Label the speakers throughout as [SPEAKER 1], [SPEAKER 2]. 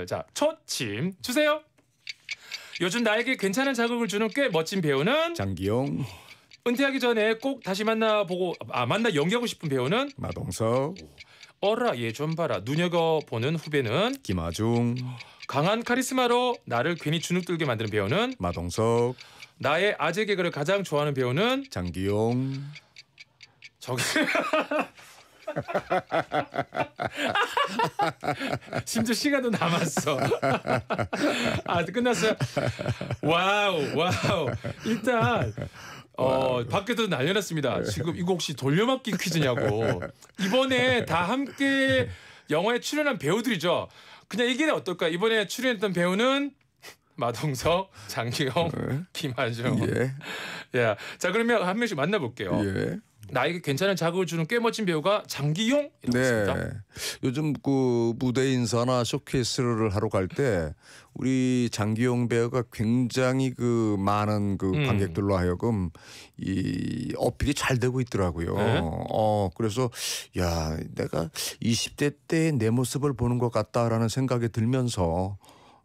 [SPEAKER 1] 어, 자, 초침 주세요. 요즘 나에게 괜찮은 자극을 주는 꽤 멋진 배우는 장기용. 은퇴하기 전에 꼭 다시 만나보고 아 만나 연기하고 싶은 배우는 마동석. 어라 얘좀 예, 봐라 눈여겨보는 후배는 김아중. 강한 카리스마로 나를 괜히 주눅들게 만드는 배우는 마동석. 나의 아재 개그를 가장 좋아하는 배우는 장기용. 저기 심지어 시간도 남았어. 아 끝났어요. 와우 와우. 일단 어, 밖에도 날려놨습니다 네. 지금 이거 혹시 돌려막기 퀴즈냐고. 이번에 다 함께 영화에 출연한 배우들이죠. 그냥 얘기는 어떨까? 이번에 출연했던 배우는 마동석, 장기영, 네. 김하중. 예. 야, 자 그러면 한 명씩 만나볼게요. 예. 네. 나에게 괜찮은 자극을 주는 꽤 멋진 배우가 장기용
[SPEAKER 2] 이렇습니다. 네. 요즘 그 무대 인사나 쇼케이스를 하러 갈 때 우리 장기용 배우가 굉장히 그 많은 그 음. 관객들로 하여금 이 어필이 잘 되고 있더라고요. 네. 어 그래서 야 내가 20대 때 내 모습을 보는 것 같다라는 생각이 들면서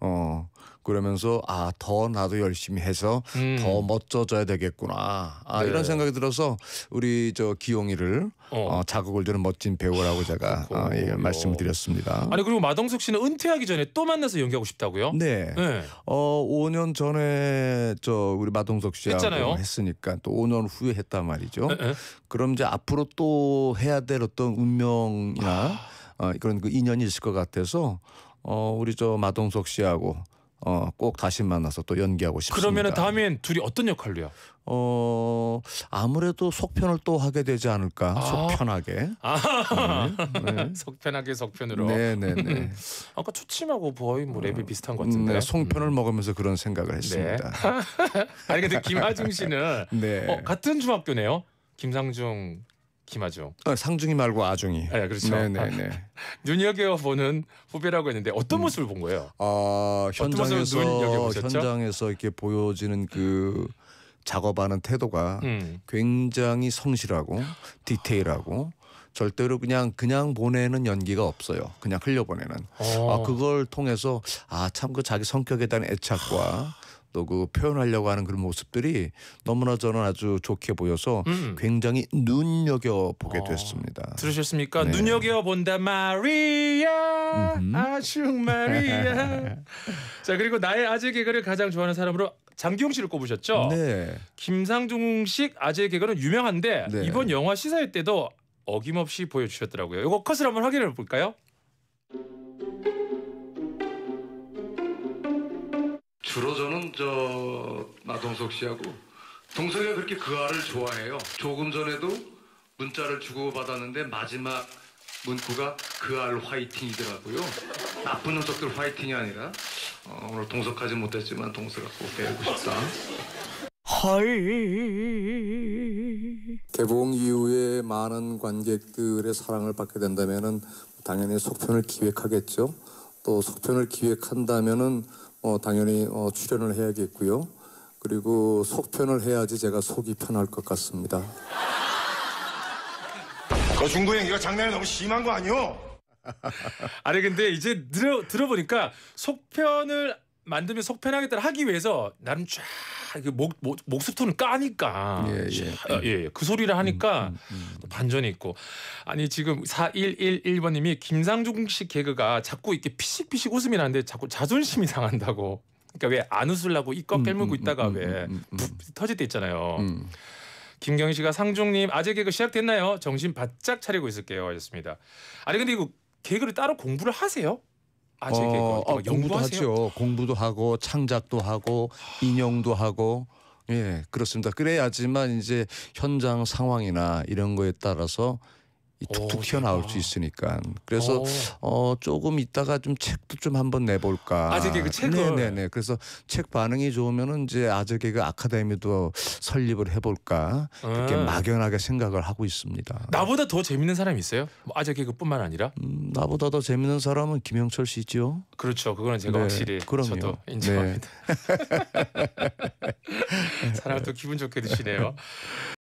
[SPEAKER 2] 어 그러면서 아 더 나도 열심히 해서 음. 더 멋져져야 되겠구나 아 네. 이런 생각이 들어서 우리 저 기용이를 어. 어 자극을 주는 멋진 배우라고 아, 제가 어, 예, 말씀을 드렸습니다.
[SPEAKER 1] 아니 그리고 마동석 씨는 은퇴하기 전에 또 만나서 연기하고 싶다고요? 네. 네. 어 5년 전에 저 우리 마동석
[SPEAKER 2] 씨하고 했 했으니까 또 5년 후에 했단 말이죠. 에, 에. 그럼 이제 앞으로 또 해야 될 어떤 운명이나 아. 어, 그런 그 인연이 있을 것 같아서 어, 우리 저 마동석 씨하고 어, 꼭 다시 만나서 또 연기하고 싶습니다.
[SPEAKER 1] 그러면 다음엔 둘이 어떤 역할로요?
[SPEAKER 2] 어, 아무래도 속편을 또 하게 되지 않을까? 아. 속편하게.
[SPEAKER 1] 아. 음, 네, 네. 속편하게 속편으로. 네, 네, 네. 아까 초침하고 거의 뭐 랩이 음, 비슷한 것 같은데. 음, 네,
[SPEAKER 2] 송편을 음. 먹으면서 그런 생각을 했습니다. 네.
[SPEAKER 1] 아니 근데 김하중 씨는 네. 어, 같은 중학교네요. 김상중 김아중. 아, 상중이 말고 아중이. 아, 그렇죠. 네네네. 눈여겨보는 후배라고 했는데 어떤 음. 모습을 본 거예요? 아, 현장에서 현장에서
[SPEAKER 2] 이렇게 보여지는 그 작업하는 태도가 음. 굉장히 성실하고 디테일하고 절대로 그냥 그냥 보내는 연기가 없어요. 그냥 흘려보내는. 오. 어. 아, 그걸 통해서 아 참 그 자기 성격에 대한 애착과 또그 표현하려고 하는 그런 모습들이 너무나 저는 아주 좋게 보여서 음. 굉장히 눈여겨 보게 어, 됐습니다.
[SPEAKER 1] 들으셨습니까? 네. 눈여겨 본다 마리아 아쉬 마리아. 자 그리고 나의 아재 개그를 가장 좋아하는 사람으로 장기용 씨를 꼽으셨죠? 네. 김상중식 아재 개그는 유명한데 네. 이번 영화 시사회 때도 어김없이 보여주셨더라고요. 이거 컷을 한번 확인해 볼까요? 주로 저는 저 나동석 씨하고
[SPEAKER 2] 동석이가 그렇게 그 알을 좋아해요. 조금 전에도 문자를 주고받았는데 마지막 문구가 그 알 화이팅이더라고요. 나쁜 녀석들 화이팅이 아니라 어, 오늘 동석하지 못했지만 동석아 꼭 배우고 싶다. 헐. 개봉 이후에 많은 관객들의 사랑을 받게 된다면 당연히 속편을 기획하겠죠. 또 속편을 기획한다면은 어, 당연히 어, 출연을 해야겠고요. 그리고 속편을 해야지 제가 속이 편할 것 같습니다.
[SPEAKER 1] 너 중구 행기가 장난이 너무 심한 거 아니오? 아니 근데 이제 들어, 들어보니까 속편을 만들면 속편하겠다 하기 위해서 나름 쫙그 목, 목, 목수톤 까니까 예, 예. 예, 예. 그 소리를 하니까 음, 음, 음. 음. 반전이 있고 아니 지금 4111번님이 김상중 씨 개그가 자꾸 이렇게 피식피식 웃음이 나는데 자꾸 자존심이 상한다고 그러니까 왜 안 웃으려고 이껏 깨물고 음, 있다가 왜 터질 때 있잖아요 김경희 씨가 상중님 아재 개그 시작됐나요? 정신 바짝 차리고 있을게요 하셨습니다 아니 근데 이거 개그를 따로 공부를 하세요? 아, 제게 어, 어, 공부도 하죠.
[SPEAKER 2] 공부도 하고 창작도 하고 인용도 하고 예 그렇습니다. 그래야지만 이제 현장 상황이나 이런 거에 따라서 툭툭 네. 튀어나올 수 아. 있으니까 그래서 어 조금 있다가 좀 책도 좀 한번 내볼까 아재개그 책을 네네네 그래서 책 반응이 좋으면은 이제 아재개그 아카데미도 설립을 해볼까 그렇게 아. 막연하게 생각을 하고 있습니다
[SPEAKER 1] 나보다 더 재밌는 사람이 있어요 뭐 아재개그뿐만 아니라
[SPEAKER 2] 음, 나보다 더 재밌는 사람은 김영철 씨죠
[SPEAKER 1] 그렇죠 그거는 제가 네, 확실히 그럼요. 저도 네. 인정합니다 네. 사람 또 기분 좋게 드시네요.